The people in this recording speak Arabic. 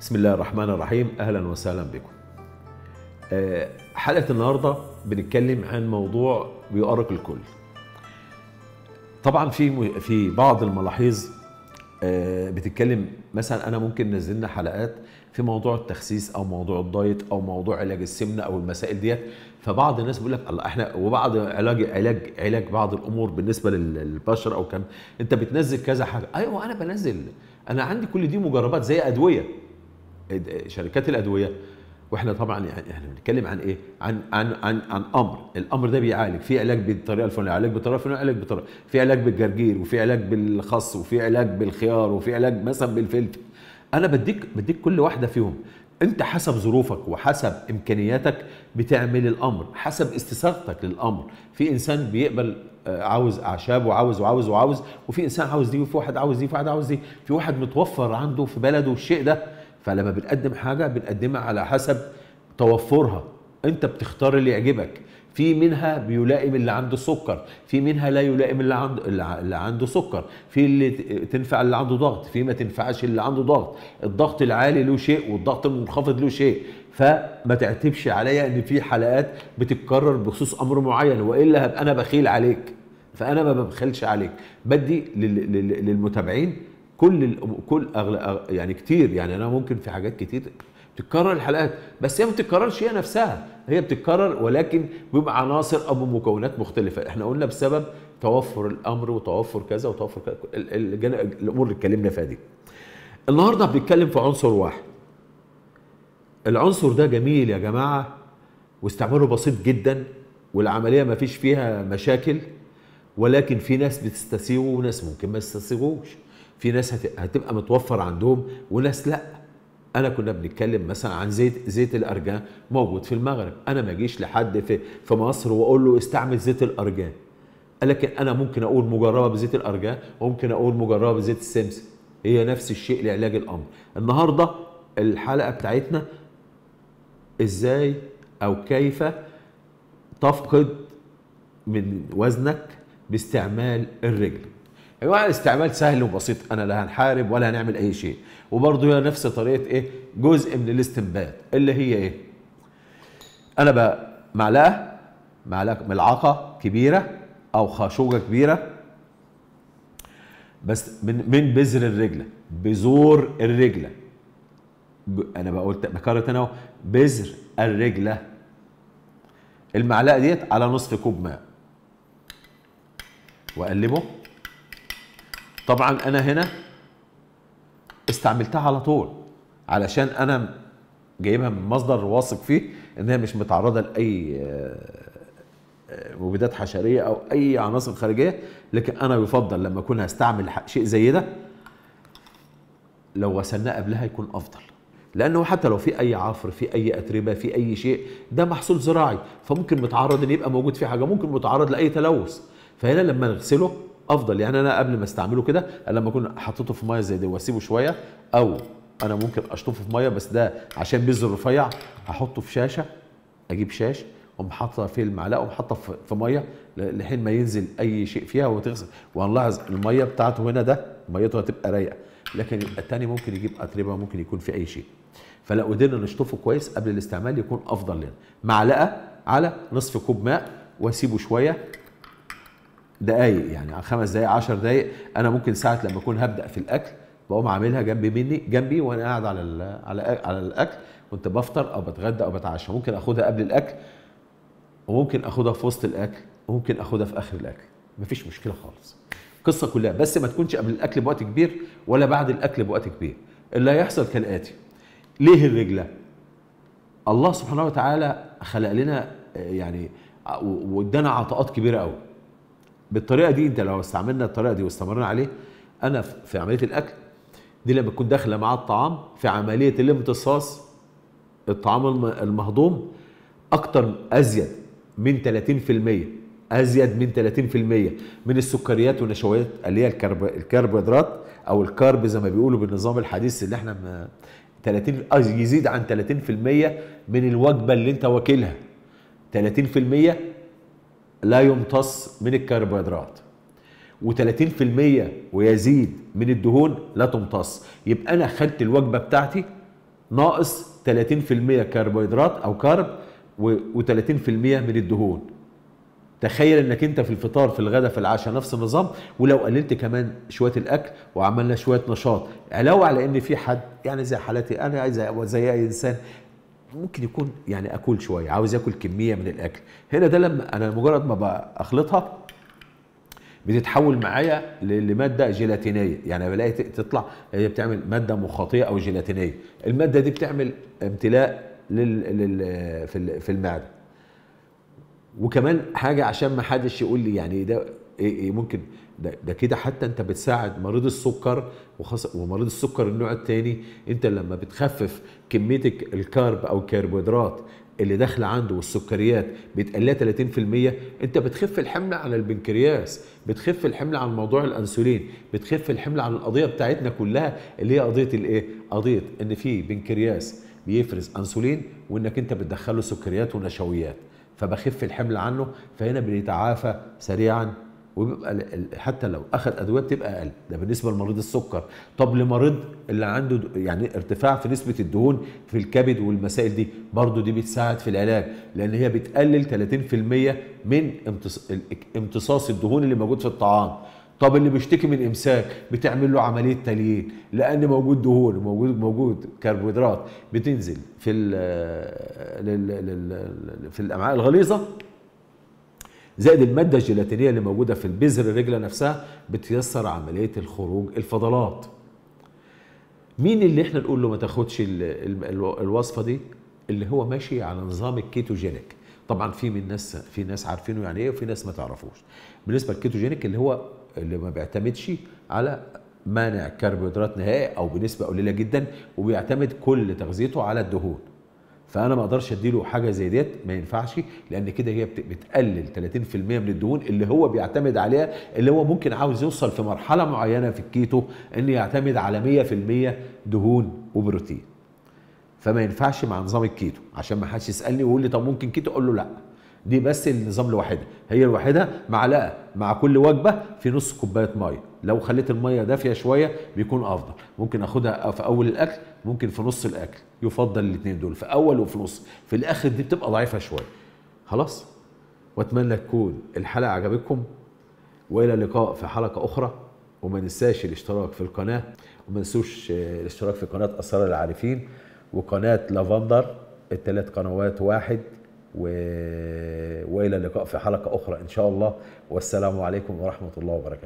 بسم الله الرحمن الرحيم اهلا وسهلا بكم آه، حلقه النهارده بنتكلم عن موضوع بيؤرق الكل طبعا في في بعض الملاحظ آه، بتتكلم مثلا انا ممكن نزلنا حلقات في موضوع التخسيس او موضوع الدايت او موضوع علاج السمنه او المسائل ديت فبعض الناس بيقول لك الله احنا وبعض علاج علاج علاج بعض الامور بالنسبه للبشر او كان انت بتنزل كذا حاجه ايوه انا بنزل انا عندي كل دي مجربات زي ادويه شركات الادويه واحنا طبعا يعني احنا بنتكلم عن ايه؟ عن عن عن عن امر، الامر ده بيعالج، في علاج بالطريقه الفلانيه، علاج بالطريقه الفلانيه، علاج بالطريقه، في علاج بالجرجير، وفي علاج بالخص، وفي علاج بالخيار، وفي علاج مثلا بالفلفل. انا بديك بديك كل واحده فيهم، انت حسب ظروفك وحسب امكانياتك بتعمل الامر، حسب استساغتك للامر، في انسان بيقبل آه، عاوز اعشاب وعاوز وعاوز وعاوز وفي انسان عاوز دي وفي واحد عاوز دي وفي واحد عاوز دي، في واحد متوفر عنده في بلده الشيء ده فلما بنقدم حاجه بنقدمها على حسب توفرها انت بتختار اللي يعجبك في منها بيلائم اللي عنده سكر في منها لا يلائم اللي عنده اللي عنده سكر في اللي تنفع اللي عنده ضغط في ما تنفعش اللي عنده ضغط الضغط العالي له شيء والضغط المنخفض له شيء فما تعتبش عليا ان في حلقات بتتكرر بخصوص امر معين والا هبقى انا بخيل عليك فانا ما ببخلش عليك بدي للمتابعين كل كل أغل... يعني كتير يعني انا ممكن في حاجات كتير تتكرر الحلقات بس هي ما بتتكررش هي نفسها هي بتتكرر ولكن بيبقى عناصر او بمكونات مختلفه احنا قلنا بسبب توفر الامر وتوفر كذا وتوفر كذا الامور اللي اتكلمنا فيها دي النهارده بنتكلم في عنصر واحد العنصر ده جميل يا جماعه واستعماله بسيط جدا والعمليه ما فيش فيها مشاكل ولكن في ناس بتستسيغه وناس ممكن ما تستسيغوش في ناس هتبقى متوفر عندهم وناس لا انا كنا بنتكلم مثلا عن زيت زيت الارجان موجود في المغرب انا ما اجيش لحد في في مصر واقول له استعمل زيت الارجان لكن انا ممكن اقول مجربه بزيت الارجان وممكن اقول مجربه بزيت السمسم هي نفس الشيء لعلاج الامر النهارده الحلقه بتاعتنا ازاي او كيف تفقد من وزنك باستعمال الرجل الواحد استعمال سهل وبسيط انا لا هنحارب ولا هنعمل اي شيء وبرضه هي نفس طريقه ايه جزء من الاستنبات اللي هي ايه انا بقى معلقه معلقه ملعقه كبيره او خاشوقه كبيره بس من من بذر الرجله بذور الرجله انا بقول بكرر انا بذر الرجله المعلقه ديت على نصف كوب ماء واقلبه طبعا انا هنا استعملتها على طول علشان انا جايبها من مصدر واثق فيه ان هي مش متعرضه لاي آه، مبيدات حشريه او اي عناصر خارجيه لكن انا يفضل لما اكون هستعمل شيء زي ده لو غسلناه قبلها يكون افضل لانه حتى لو في اي عفر في اي اتربه في اي شيء ده محصول زراعي فممكن متعرض ان يبقى موجود فيه حاجه ممكن متعرض لاي تلوث فهنا لما نغسله افضل يعني انا قبل ما استعمله كده انا لما اكون حطيته في ميه زي دي واسيبه شويه او انا ممكن اشطفه في ميه بس ده عشان بيزر رفيع هحطه في شاشه اجيب شاش اقوم حاطه في المعلقه وحاطه في ميه لحين ما ينزل اي شيء فيها وتغسل وهنلاحظ الميه بتاعته هنا ده ميته هتبقى رايقه لكن الثاني ممكن يجيب اتربه ممكن يكون في اي شيء فلو قدرنا نشطفه كويس قبل الاستعمال يكون افضل لنا معلقه على نصف كوب ماء واسيبه شويه دقايق يعني خمس دقايق 10 دقايق انا ممكن ساعه لما اكون هبدا في الاكل بقوم عاملها جنبي مني جنبي وانا قاعد على على على الاكل كنت بفطر او بتغدى او بتعشى ممكن اخدها قبل الاكل وممكن اخدها في وسط الاكل وممكن اخدها في اخر الاكل مفيش مشكله خالص القصه كلها بس ما تكونش قبل الاكل بوقت كبير ولا بعد الاكل بوقت كبير اللي هيحصل كالاتي ليه الرجله الله سبحانه وتعالى خلق لنا آه، يعني آه، وادانا عطاءات كبيره قوي بالطريقه دي انت لو استعملنا الطريقه دي واستمرنا عليه انا في عمليه الاكل دي لما تكون داخله مع الطعام في عمليه الامتصاص الطعام المهضوم اكتر ازيد من 30% ازيد من 30% من السكريات والنشويات اللي هي الكرب الكربوهيدرات او الكارب زي ما بيقولوا بالنظام الحديث اللي احنا 30 آه، يزيد عن 30% من الوجبه اللي انت واكلها 30% لا يمتص من الكربوهيدرات و30% ويزيد من الدهون لا تمتص يبقى انا خدت الوجبه بتاعتي ناقص 30% كربوهيدرات او كارب و30% من الدهون تخيل انك انت في الفطار في الغداء في العشاء نفس النظام ولو قللت كمان شويه الاكل وعملنا شويه نشاط علاوه على ان في حد يعني زي حالتي انا عايز زي اي انسان ممكن يكون يعني اكل شويه عاوز اكل كميه من الاكل هنا ده لما انا مجرد ما بخلطها بتتحول معايا لماده جيلاتينيه يعني بلاقي تطلع هي بتعمل ماده مخاطيه او جيلاتينيه الماده دي بتعمل امتلاء لل... لل... في المعده وكمان حاجه عشان ما حدش يقول لي يعني ده ايه ايه ممكن ده, ده كده حتى انت بتساعد مريض السكر وخاصه ومريض السكر النوع الثاني انت لما بتخفف كميه الكارب او الكربوهيدرات اللي داخله عنده والسكريات بتقلها 30% انت بتخف الحمل على البنكرياس بتخف الحمل عن موضوع الانسولين بتخف الحمل عن القضيه بتاعتنا كلها اللي هي قضيه الايه قضيه ان في بنكرياس بيفرز انسولين وانك انت بتدخله سكريات ونشويات فبخف الحمل عنه فهنا بنتعافى سريعا وبيبقى حتى لو اخذ ادويه بتبقى اقل ده بالنسبه لمريض السكر طب لمريض اللي عنده يعني ارتفاع في نسبه الدهون في الكبد والمسائل دي برضو دي بتساعد في العلاج لان هي بتقلل 30% من امتصاص الدهون اللي موجود في الطعام طب اللي بيشتكي من امساك بتعمل له عمليه تليين لان موجود دهون وموجود موجود كربوهيدرات بتنزل في في الامعاء الغليظه زائد الماده الجيلاتينيه اللي موجوده في البذر الرجله نفسها بتيسر عمليه الخروج الفضلات مين اللي احنا نقول له ما تاخدش الوصفه دي اللي هو ماشي على نظام الكيتوجينيك طبعا في من ناس في ناس عارفينه يعني ايه وفي ناس ما تعرفوش بالنسبه للكيتوجينيك اللي هو اللي ما بيعتمدش على مانع كربوهيدرات نهائي او بنسبه قليله جدا وبيعتمد كل تغذيته على الدهون فانا ما اقدرش اديله حاجه زي ديت ما ينفعش لان كده هي بتقلل 30% من الدهون اللي هو بيعتمد عليها اللي هو ممكن عاوز يوصل في مرحله معينه في الكيتو ان يعتمد على 100% دهون وبروتين فما ينفعش مع نظام الكيتو عشان ما حدش يسالني ويقول لي طب ممكن كيتو اقول له لا دي بس النظام لوحدها هي لوحدها معلقه مع كل وجبه في نص كوبايه ميه لو خليت الميه دافيه شويه بيكون افضل ممكن اخدها في اول الاكل ممكن في نص الاكل يفضل الاثنين دول في اول وفي نص في الاخر دي بتبقى ضعيفه شويه خلاص واتمنى تكون الحلقه عجبتكم والى اللقاء في حلقه اخرى وما ننساش الاشتراك في القناه وما ننسوش الاشتراك في قناه اسرار العارفين وقناه لافندر الثلاث قنوات واحد و... والى اللقاء في حلقه اخرى ان شاء الله والسلام عليكم ورحمه الله وبركاته